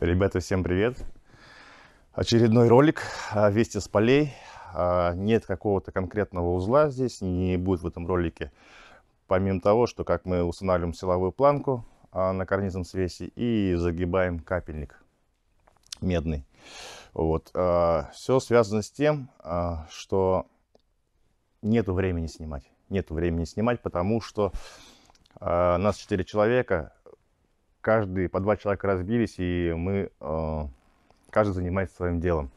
Ребята, всем привет! Очередной ролик «Вести с полей». А, нет какого-то конкретного узла здесь, не будет в этом ролике. Помимо того, что как мы устанавливаем силовую планку а, на карнизном свесе и загибаем капельник медный. Вот. А, Все связано с тем, что нету времени снимать. Нету времени снимать, потому что нас 4 человека, каждый по два человека разбились, и мы, э, каждый занимается своим делом.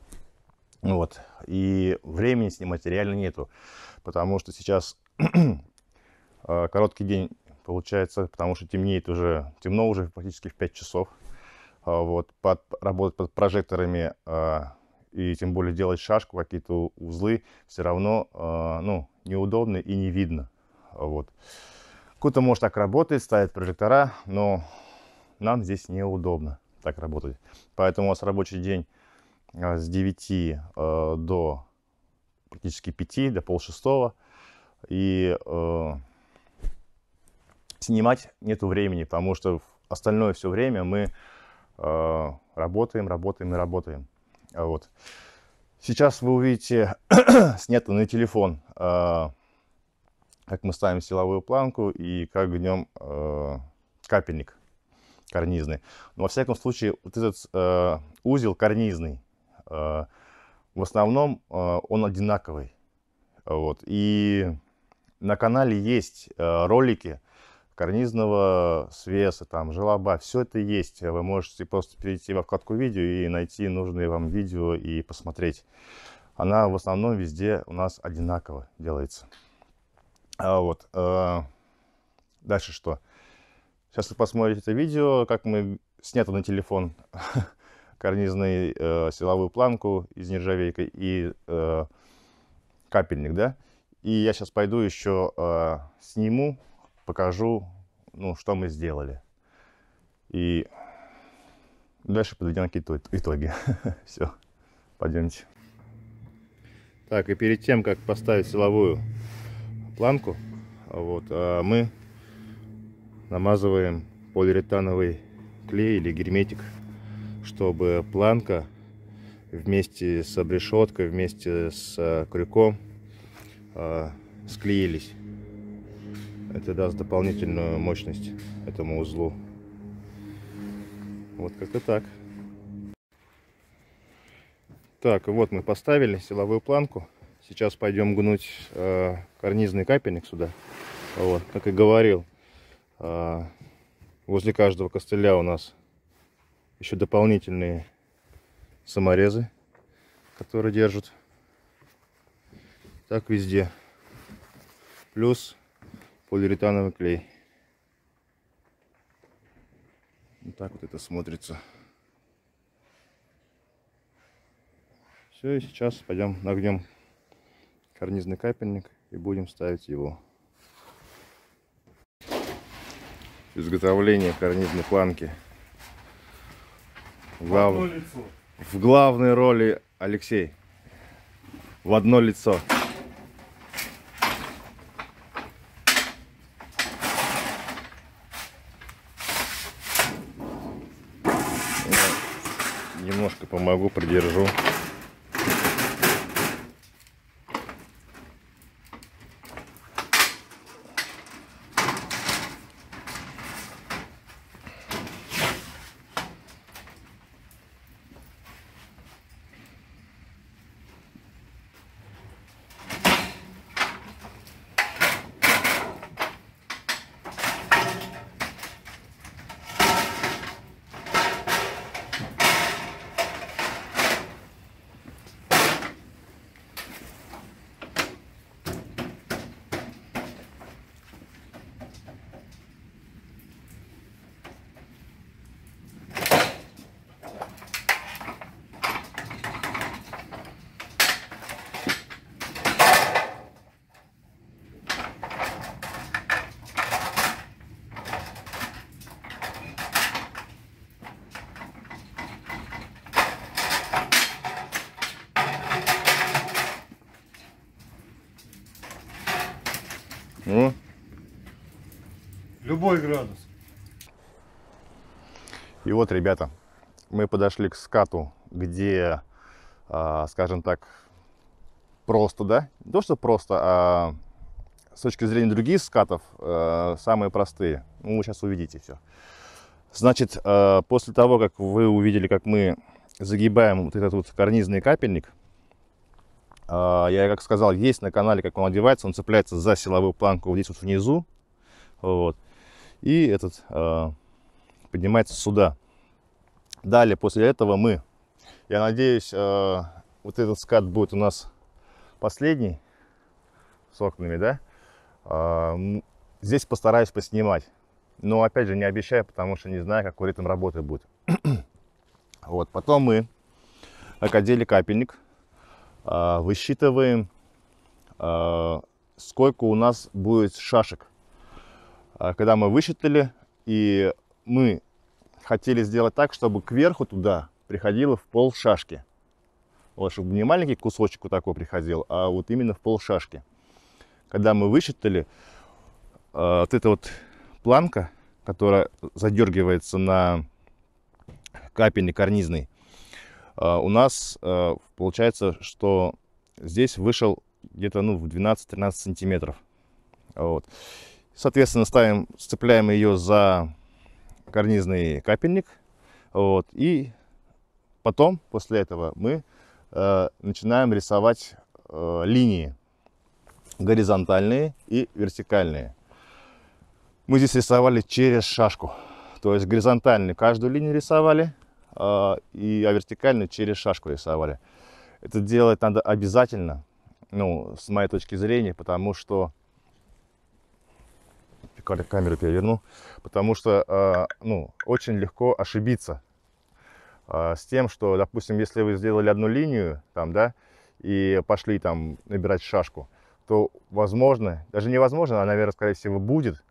Вот. И времени снимать реально нету, потому что сейчас а, короткий день получается, потому что темнеет уже, темно уже практически в 5 часов. А, вот, под, работать под прожекторами э, и тем более делать шашку, какие-то узлы, все равно э, ну, неудобно и не видно. Вот. Кто-то может так работать, ставит прожектора, но нам здесь неудобно так работать. Поэтому у вас рабочий день а, с 9 а, до практически 5, до пол шестого И э, снимать нету времени, потому что остальное все время мы э, работаем, работаем и работаем. Вот. Сейчас вы увидите снято на телефон, э, как мы ставим силовую планку и как гнем э, капельник карнизный. Но, во всяком случае, вот этот э, узел карнизный, э, в основном э, он одинаковый. Вот. И на канале есть э, ролики карнизного свеса, там, желоба, все это есть. Вы можете просто перейти во вкладку видео и найти нужные вам видео и посмотреть. Она в основном везде у нас одинаково делается. А вот. Э, дальше что? Сейчас вы посмотрите это видео, как мы снято на телефон карнизную э, силовую планку из нержавейки и э, капельник, да. И я сейчас пойду еще э, сниму, покажу, ну, что мы сделали. И дальше подведем какие-то итоги. Все, пойдемте. Так, и перед тем, как поставить силовую планку, вот, э, мы намазываем полиуретановый клей или герметик, чтобы планка вместе с обрешеткой, вместе с э, крюком э, склеились. Это даст дополнительную мощность этому узлу. Вот как-то так. Так, вот мы поставили силовую планку. Сейчас пойдем гнуть э, карнизный капельник сюда. Вот, как и говорил, а, возле каждого костыля у нас еще дополнительные саморезы, которые держат. Так везде. Плюс полиуретановый клей. Вот так вот это смотрится. Все, и сейчас пойдем нагнем карнизный капельник и будем ставить его. изготовления карнизной планки. Глав... В главной роли Алексей. В одно лицо. немножко помогу, придержу. любой градус. И вот, ребята, мы подошли к скату, где, а, скажем так, просто, да? Не то, что просто, а с точки зрения других скатов, э, самые простые. Ну, вы сейчас увидите все. Значит, э, после того, как вы увидели, как мы загибаем вот этот вот карнизный капельник, э, я, как сказал, есть на канале, как он одевается, он цепляется за силовую планку вот здесь вот внизу. Вот и этот э, поднимается сюда. Далее, после этого мы, я надеюсь, э, вот этот скат будет у нас последний с окнами, да? Э, здесь постараюсь поснимать. Но, опять же, не обещаю, потому что не знаю, какой ритм работы будет. вот, потом мы окадели капельник, э, высчитываем, э, сколько у нас будет шашек а, когда мы высчитали, и мы хотели сделать так, чтобы кверху туда приходило в пол шашки. Вот, чтобы не маленький кусочек вот такой приходил, а вот именно в пол шашки. Когда мы высчитали, а, вот эта вот планка, которая задергивается на капельный карнизный, а, у нас получается, что здесь вышел где-то ну, в 12-13 сантиметров. Вот. Соответственно, ставим, сцепляем ее за карнизный капельник. Вот, и потом, после этого, мы э, начинаем рисовать э, линии горизонтальные и вертикальные. Мы здесь рисовали через шашку. То есть горизонтально каждую линию рисовали, э, и, а вертикально через шашку рисовали. Это делать надо обязательно, ну, с моей точки зрения, потому что камеру переверну, потому что а, ну, очень легко ошибиться а, с тем, что, допустим, если вы сделали одну линию, там, да, и пошли там набирать шашку, то возможно, даже невозможно, а, наверное, скорее всего, будет,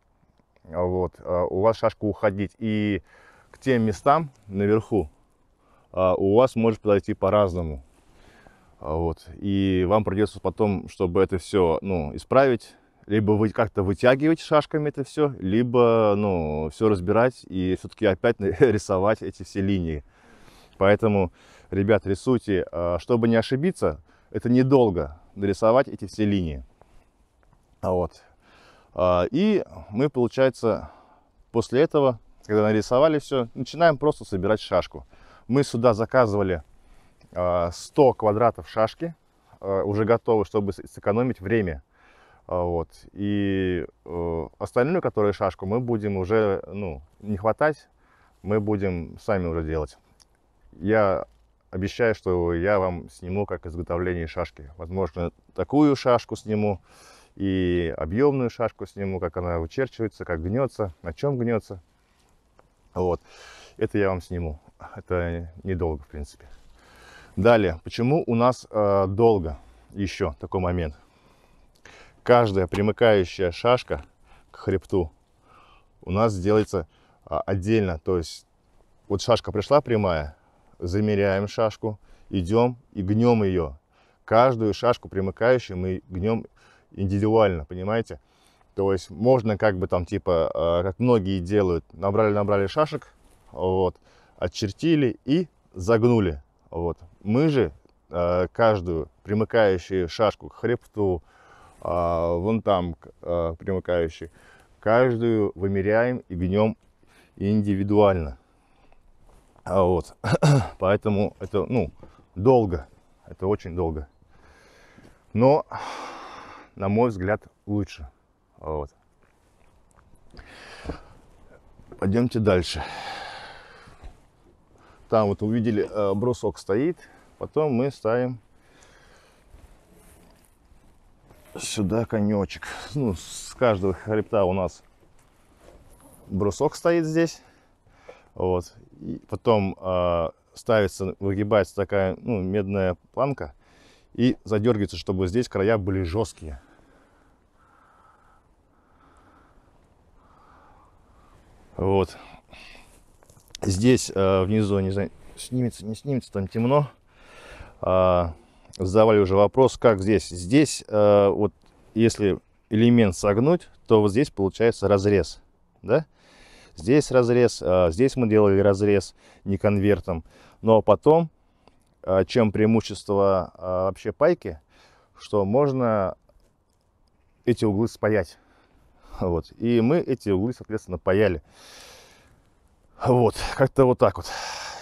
а, вот, у вас шашку уходить. И к тем местам наверху у вас может подойти по-разному. Вот. И вам придется потом, чтобы это все ну, исправить, либо вы как-то вытягивать шашками это все, либо ну, все разбирать и все-таки опять рисовать эти все линии. Поэтому, ребят, рисуйте, а, чтобы не ошибиться, это недолго нарисовать эти все линии. А вот. А, и мы, получается, после этого, когда нарисовали все, начинаем просто собирать шашку. Мы сюда заказывали 100 квадратов шашки, уже готовы, чтобы сэкономить время а, вот. И э, остальную, которую шашку, мы будем уже, ну, не хватать, мы будем сами уже делать. Я обещаю, что я вам сниму как изготовление шашки. Возможно, такую шашку сниму и объемную шашку сниму, как она вычерчивается, как гнется, на чем гнется. Вот. Это я вам сниму. Это недолго, в принципе. Далее, почему у нас э, долго еще такой момент? каждая примыкающая шашка к хребту у нас делается а, отдельно. То есть вот шашка пришла прямая, замеряем шашку, идем и гнем ее. Каждую шашку примыкающую мы гнем индивидуально, понимаете? То есть можно как бы там типа, а, как многие делают, набрали-набрали шашек, вот, отчертили и загнули. Вот. Мы же а, каждую примыкающую шашку к хребту, а, вон там а, примыкающий. каждую вымеряем и гнем индивидуально. А вот, поэтому это, ну, долго, это очень долго. Но, на мой взгляд, лучше. Вот. Пойдемте дальше. Там вот увидели, э, брусок стоит, потом мы ставим сюда конечек. Ну, с каждого хребта у нас брусок стоит здесь. Вот. И потом э, ставится, выгибается такая ну, медная планка и задергивается, чтобы здесь края были жесткие. Вот. Здесь э, внизу, не знаю, снимется, не снимется, там темно. Э, задавали уже вопрос, как здесь. Здесь э, вот если элемент согнуть, то вот здесь получается разрез, да? Здесь разрез, э, здесь мы делали разрез не конвертом. Но ну, а потом, э, чем преимущество э, вообще пайки, что можно эти углы спаять. Вот. И мы эти углы, соответственно, паяли. Вот, как-то вот так вот.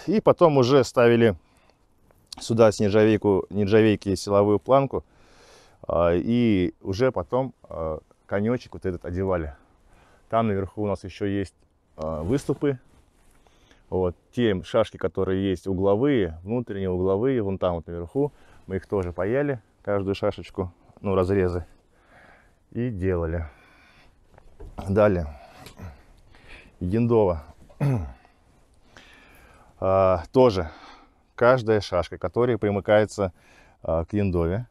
И потом уже ставили сюда с нержавейку, нержавейки силовую планку. А, и уже потом а, конечек вот этот одевали. Там наверху у нас еще есть а, выступы. Вот те шашки, которые есть угловые, внутренние угловые, вон там вот наверху. Мы их тоже паяли, каждую шашечку, ну разрезы. И делали. Далее. Яндова. тоже каждая шашка, которая примыкается а, к яндове,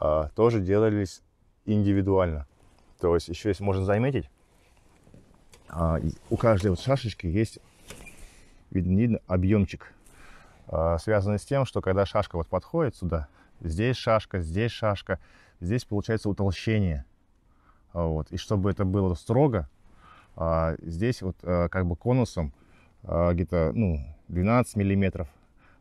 а, тоже делались индивидуально. То есть еще есть, можно заметить, а, у каждой вот шашечки есть, видно, видно объемчик, связанный с тем, что когда шашка вот подходит сюда, здесь шашка, здесь шашка, здесь получается утолщение. Вот. И чтобы это было строго, здесь вот как бы конусом где-то ну, 12 миллиметров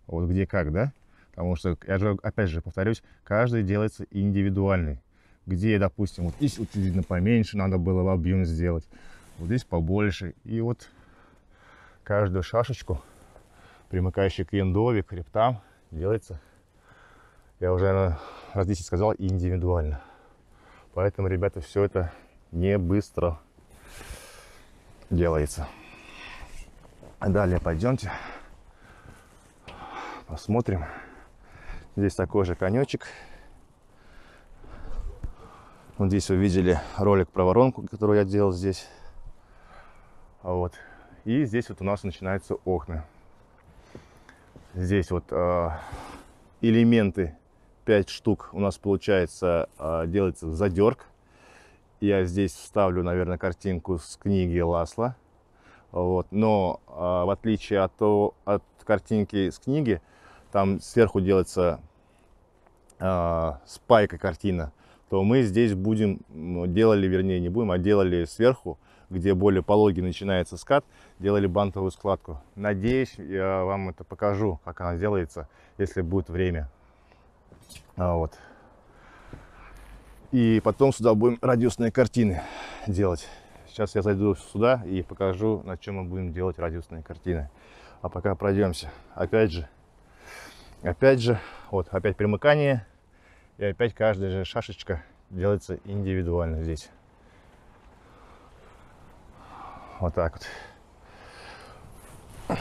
вот где как, да? Потому что, я же, опять же, повторюсь, каждый делается индивидуальный. Где, допустим, вот здесь вот видно поменьше, надо было в объем сделать, вот здесь побольше. И вот каждую шашечку, примыкающую к яндове, к рептам, делается, я уже наверное, раз 10 сказал, индивидуально. Поэтому, ребята, все это не быстро делается. Далее пойдемте. Посмотрим. Здесь такой же конечек. Вот здесь вы видели ролик про воронку, которую я делал здесь. А вот. И здесь вот у нас начинаются окна. Здесь вот э, элементы 5 штук у нас получается э, делается задерг. Я здесь вставлю, наверное, картинку с книги Ласла. Вот. Но э, в отличие от, от картинки с книги, там сверху делается э, спайка картина, то мы здесь будем, делали, вернее, не будем, а делали сверху, где более пологий начинается скат, делали бантовую складку. Надеюсь, я вам это покажу, как она делается, если будет время. А вот. И потом сюда будем радиусные картины делать. Сейчас я зайду сюда и покажу, на чем мы будем делать радиусные картины. А пока пройдемся. Опять же, Опять же, вот опять примыкание. И опять каждая же шашечка делается индивидуально здесь. Вот так вот.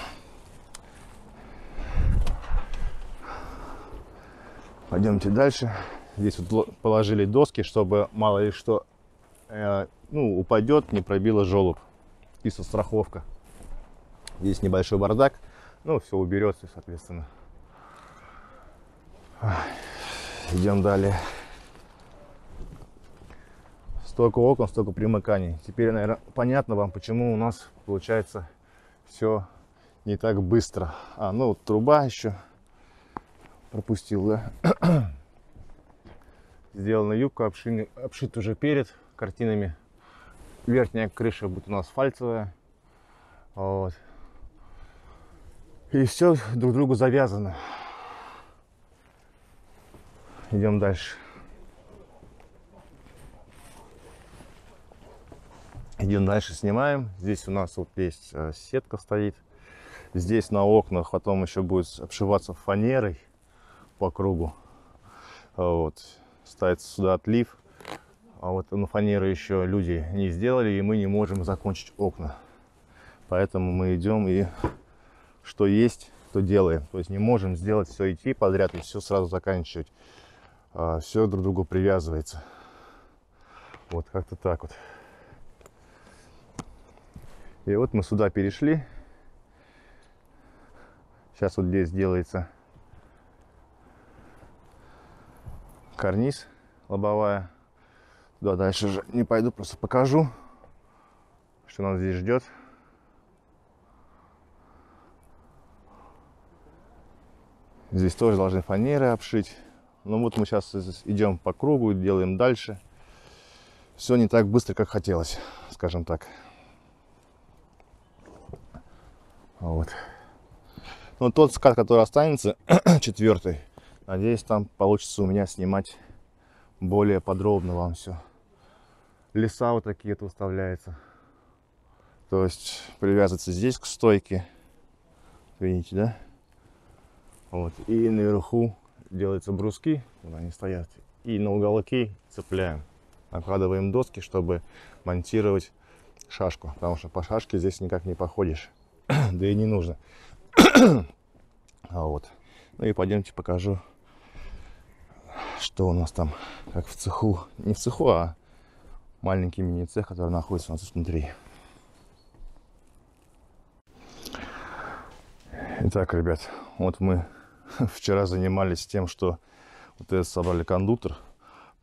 Пойдемте дальше. Здесь вот положили доски, чтобы мало ли что э, ну, упадет, не пробило желоб. И страховка. Здесь небольшой бардак. Ну, все уберется, соответственно. Идем далее. Столько окон, столько примыканий. Теперь, наверное, понятно вам, почему у нас получается все не так быстро. А, ну, вот труба еще пропустил, да? Сделана юбка, обшит, обшит уже перед картинами. Верхняя крыша будет у нас фальцевая. Вот. И все друг другу завязано идем дальше. Идем дальше, снимаем. Здесь у нас вот есть э, сетка стоит. Здесь на окнах потом еще будет обшиваться фанерой по кругу. Э, вот. Ставится сюда отлив. А вот на фанеры еще люди не сделали, и мы не можем закончить окна. Поэтому мы идем и что есть, то делаем. То есть не можем сделать все идти подряд и все сразу заканчивать. А, все друг к другу привязывается. Вот как-то так вот. И вот мы сюда перешли. Сейчас вот здесь делается карниз лобовая. Да, дальше же не пойду, просто покажу, что нас здесь ждет. Здесь тоже должны фанеры обшить. Ну вот мы сейчас идем по кругу, делаем дальше. Все не так быстро, как хотелось, скажем так. Вот. Но ну, тот скат, который останется, четвертый, надеюсь, там получится у меня снимать более подробно вам все. Леса вот такие вот выставляются. То есть привязывается здесь к стойке. Видите, да? Вот. И наверху делаются бруски, вот они стоят, и на уголки цепляем. Накладываем доски, чтобы монтировать шашку, потому что по шашке здесь никак не походишь, да и не нужно. А вот. Ну и пойдемте покажу, что у нас там, как в цеху, не в цеху, а маленький мини-цех, который находится у нас внутри. Итак, ребят, вот мы вчера занимались тем, что вот это собрали кондуктор,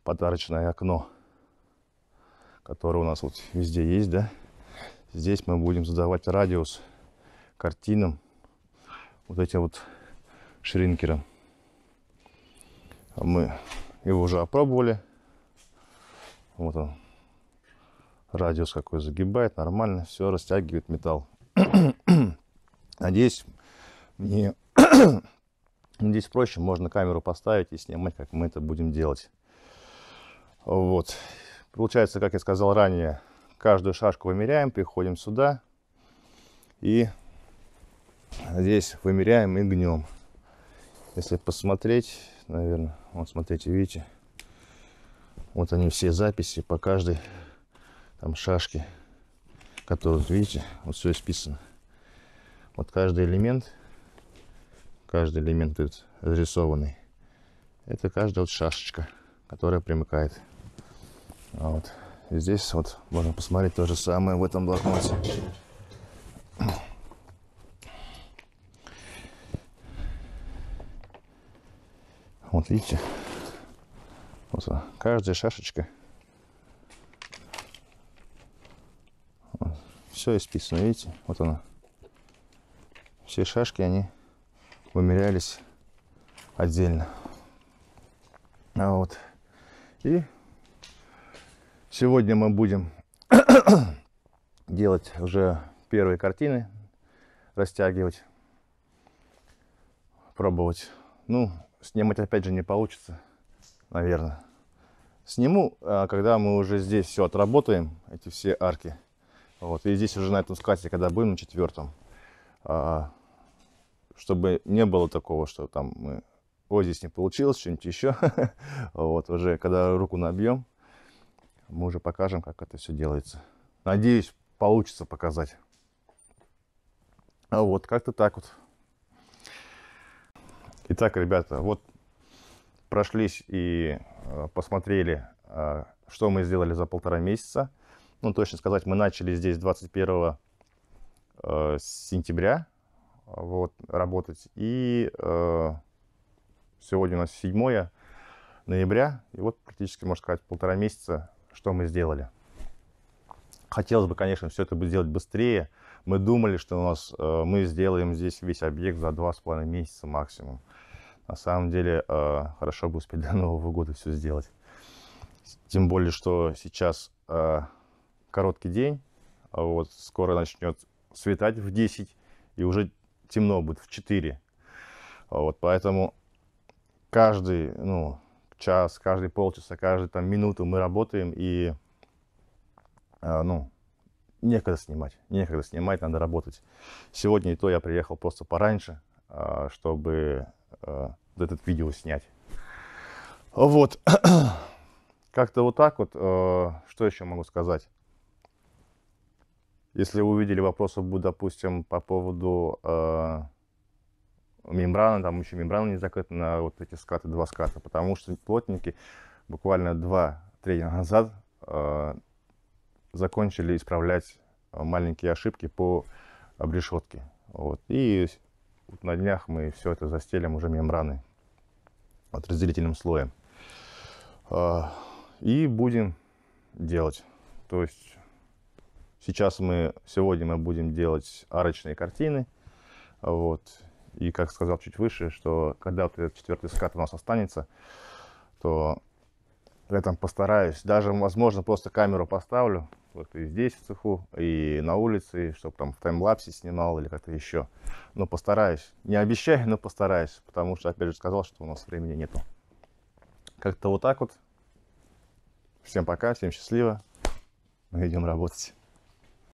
подарочное окно, которое у нас вот везде есть, да. Здесь мы будем задавать радиус картинам, вот этим вот шринкером. Мы его уже опробовали. Вот он. Радиус какой загибает, нормально, все растягивает металл. Надеюсь, мне Ну, здесь проще, можно камеру поставить и снимать, как мы это будем делать. Вот. Получается, как я сказал ранее, каждую шашку вымеряем, приходим сюда и здесь вымеряем и гнем. Если посмотреть, наверное, вот смотрите, видите, вот они все записи по каждой там шашке, которую видите, вот все исписано. Вот каждый элемент – каждый элемент будет разрисованный. Это каждая вот шашечка, которая примыкает. Вот. И здесь вот можно посмотреть то же самое в этом блокноте. Вот видите, вот каждая шашечка. Вот. Все исписано, видите, вот она. Все шашки, они вымерялись отдельно. А вот. И сегодня мы будем делать уже первые картины, растягивать, пробовать. Ну, снимать опять же не получится, наверное. Сниму, а, когда мы уже здесь все отработаем, эти все арки. Вот, и здесь уже на этом скате, когда будем на четвертом, а, чтобы не было такого, что там мы, ой, здесь не получилось, что-нибудь еще. вот уже, когда руку набьем, мы уже покажем, как это все делается. Надеюсь, получится показать. А вот, как-то так вот. Итак, ребята, вот прошлись и э, посмотрели, э, что мы сделали за полтора месяца. Ну, точно сказать, мы начали здесь 21 э, сентября вот, работать. И э, сегодня у нас 7 ноября, и вот практически, можно сказать, полтора месяца, что мы сделали. Хотелось бы, конечно, все это сделать быстрее. Мы думали, что у нас, э, мы сделаем здесь весь объект за 2,5 месяца максимум. На самом деле, э, хорошо бы успеть до Нового года все сделать. Тем более, что сейчас э, короткий день, а вот скоро начнет светать в 10, и уже темно будет в 4. Вот, поэтому каждый, ну, час, каждый полчаса, каждую там минуту мы работаем и, а, ну, некогда снимать, некогда снимать, надо работать. Сегодня и то я приехал просто пораньше, а, чтобы а, этот видео снять. Вот, как-то вот так вот, что еще могу сказать? Если увидели вопросы, допустим, по поводу э, мембраны, там еще мембрана не закрыта на вот эти скаты, два ската, потому что плотники буквально два тренинга назад э, закончили исправлять маленькие ошибки по обрешетке. Вот. И на днях мы все это застелим уже мембраны от разделительным слоем. Э, и будем делать. То есть Сейчас мы, сегодня мы будем делать арочные картины. Вот. И, как сказал чуть выше, что когда вот этот четвертый скат у нас останется, то я этом постараюсь. Даже, возможно, просто камеру поставлю. Вот и здесь в цеху, и на улице, чтобы там в таймлапсе снимал или как-то еще. Но постараюсь. Не обещаю, но постараюсь. Потому что, опять же, сказал, что у нас времени нету. Как-то вот так вот. Всем пока, всем счастливо. Мы идем работать.